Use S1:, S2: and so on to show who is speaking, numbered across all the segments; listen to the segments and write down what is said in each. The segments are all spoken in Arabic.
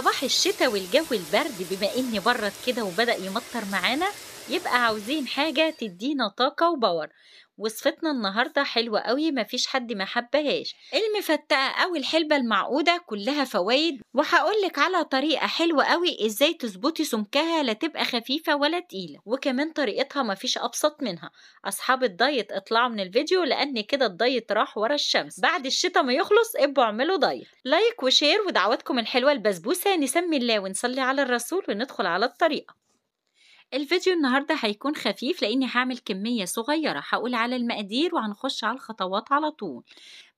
S1: صباح الشتاء والجو البرد بما اني برد كده وبدأ يمطر معانا يبقى عاوزين حاجة تدينا طاقة وباور وصفتنا النهاردة حلوة قوي مفيش حد ما حبهاش المفتقة أو الحلبة المعقودة كلها فوايد وهقولك على طريقة حلوة قوي ازاي تظبطي سمكها لا تبقى خفيفة ولا تقيلة وكمان طريقتها مفيش أبسط منها أصحاب الدايت اطلعوا من الفيديو لأن كده الدايت راح ورا الشمس بعد الشتاء ما يخلص ابقوا اعملوا دايت لايك وشير ودعواتكم الحلوة البسبوسة نسمي الله ونصلي على الرسول وندخل على الطريقة الفيديو النهاردة هيكون خفيف لأني هعمل كمية صغيرة هقول على المقادير وهنخش على الخطوات على طول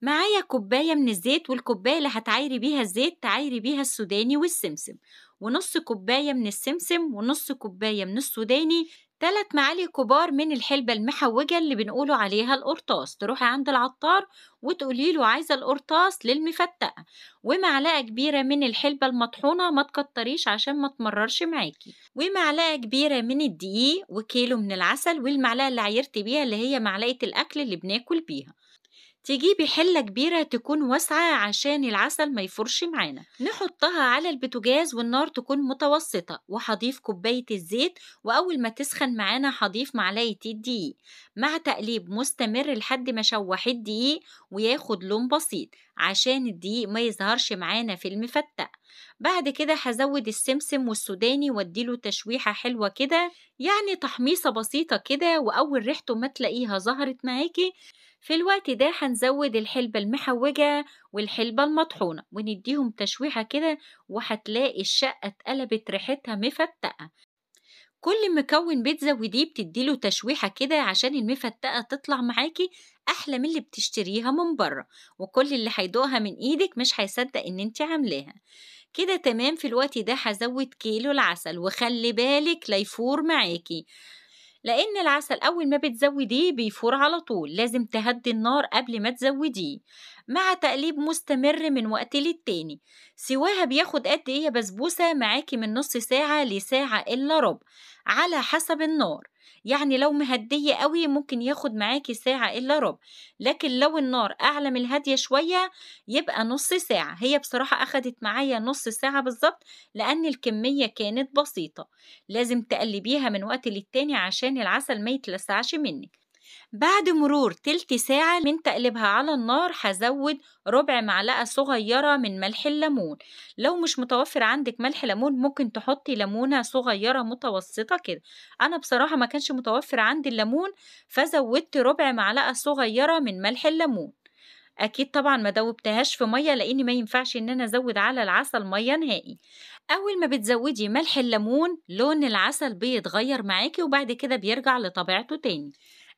S1: معايا كوباية من الزيت والكوباية اللي هتعايري بيها الزيت تعايري بيها السوداني والسمسم ونص كوباية من السمسم ونص كوباية من السوداني ثلاث معالي كبار من الحلبة المحوجة اللي بنقولوا عليها القرطاس تروحي عند العطار وتقولي له عايزة القرطاس للمفتقة ومعلقة كبيرة من الحلبة المطحونة ما تكتريش عشان ما تمررش معاكي ومعلقة كبيرة من الدقيق وكيلو من العسل والمعلقة اللي عيرتي بيها اللي هي معلقة الأكل اللي بناكل بيها تجيبي حلة كبيرة تكون واسعة عشان العسل ما يفرش معانا نحطها على البتجاز والنار تكون متوسطة وحضيف كوباية الزيت وأول ما تسخن معانا حضيف معلقة الدقيق مع تقليب مستمر لحد ما شوح الدقيق وياخد لون بسيط عشان الدقيق ما يظهرش معانا في المفتة بعد كده هزود السمسم والسوداني واديله تشويحة حلوة كده يعني تحميصة بسيطة كده وأول ريحته ما تلاقيها ظهرت معاكي في الوقت ده هنزود الحلبة المحوجة والحلبة المطحونة ونديهم تشويحة كده وهتلاقي الشقة اتقلبت ريحتها مفتقة كل مكون ودي بتديله تشويحة كده عشان المفتقة تطلع معاكي أحلى من اللي بتشتريها من بره وكل اللي هيدوقها من إيدك مش هيصدق إن انت عاملاها كده تمام في الوقت ده هزود كيلو العسل وخلي بالك لا يفور معاكي لأن العسل أول ما بتزوديه بيفور على طول لازم تهدي النار قبل ما تزوديه مع تقليب مستمر من وقت للتاني سواها بياخد قد ايه بسبوسة معاكي من نص ساعة لساعة إلا ربع على حسب النار يعني لو مهدية قوي ممكن ياخد معاكي ساعة إلا ربع لكن لو النار أعلى من الهادية شوية يبقى نص ساعة هي بصراحة أخدت معايا نص ساعة بالظبط لأن الكمية كانت بسيطة لازم تقلبيها من وقت للتاني عشان العسل ما يتلسعش منك بعد مرور تلت ساعة من تقلبها على النار هزود ربع معلقة صغيرة من ملح الليمون لو مش متوفر عندك ملح ليمون ممكن تحطي ليمونة صغيرة متوسطة كده أنا بصراحة ما كانش متوفر عندي الليمون فزودت ربع معلقة صغيرة من ملح الليمون اكيد طبعا ما دوبتهاش في ميه لان ما ينفعش ان انا ازود على العسل ميه نهائي اول ما بتزودي ملح الليمون لون العسل بيتغير معاكي وبعد كده بيرجع لطبيعته تاني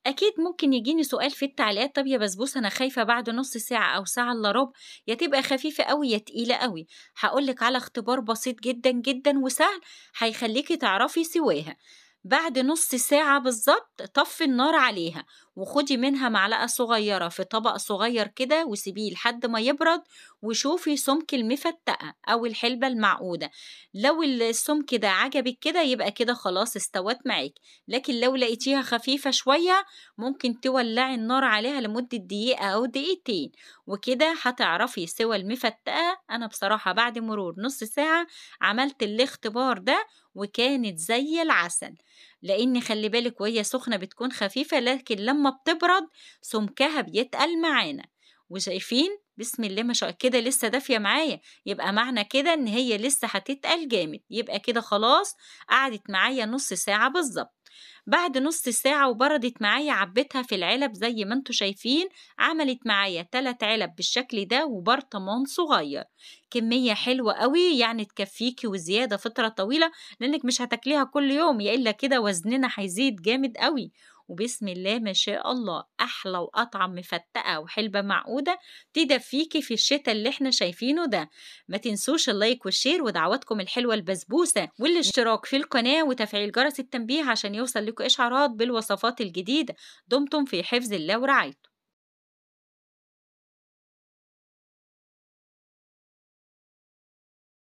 S1: أكيد ممكن يجيني سؤال في التعليقات طب يا بسبوسة أنا خايفة بعد نص ساعة أو ساعة إلا ربع يا تبقى خفيفة أوي يا تقيلة أوي هقولك على اختبار بسيط جدا جدا وسهل هيخليكي تعرفي سواها بعد نص ساعة بالظبط طفي النار عليها وخدي منها معلقة صغيرة في طبق صغير كده وسيبيه لحد ما يبرد وشوفي سمك المفتقة أو الحلبة المعقودة لو السمك ده عجبك كده يبقى كده خلاص استوت معاك لكن لو لقيتيها خفيفة شوية ممكن تولعي النار عليها لمدة دقيقة أو دقيقتين وكده هتعرفي سوى المفتقة أنا بصراحة بعد مرور نص ساعة عملت الاختبار ده وكانت زي العسل لأن خلي بالك وهي سخنة بتكون خفيفة لكن لما بتبرد سمكها بيتقل معانا وشايفين بسم الله ما شاء كده لسه دافية معايا يبقى معنى كده إن هي لسه هتتقل جامد يبقى كده خلاص قعدت معايا نص ساعة بالظبط بعد نص ساعة وبردت معايا عبيتها في العلب زي ما انتوا شايفين عملت معايا تلات علب بالشكل ده وبرطمان صغير كمية حلوة قوي يعني تكفيكي وزيادة فترة طويلة لانك مش هتاكليها كل يوم يا الا كده وزننا هيزيد جامد قوي وبسم الله ما شاء الله احلى واطعم مفتقه وحلبه معقوده تدفيكي في الشتاء اللي احنا شايفينه ده ما تنسوش اللايك والشير ودعواتكم الحلوه البسبوسه والاشتراك في القناه وتفعيل جرس التنبيه عشان يوصل لكم اشعارات بالوصفات الجديده دمتم في حفظ الله ورعايته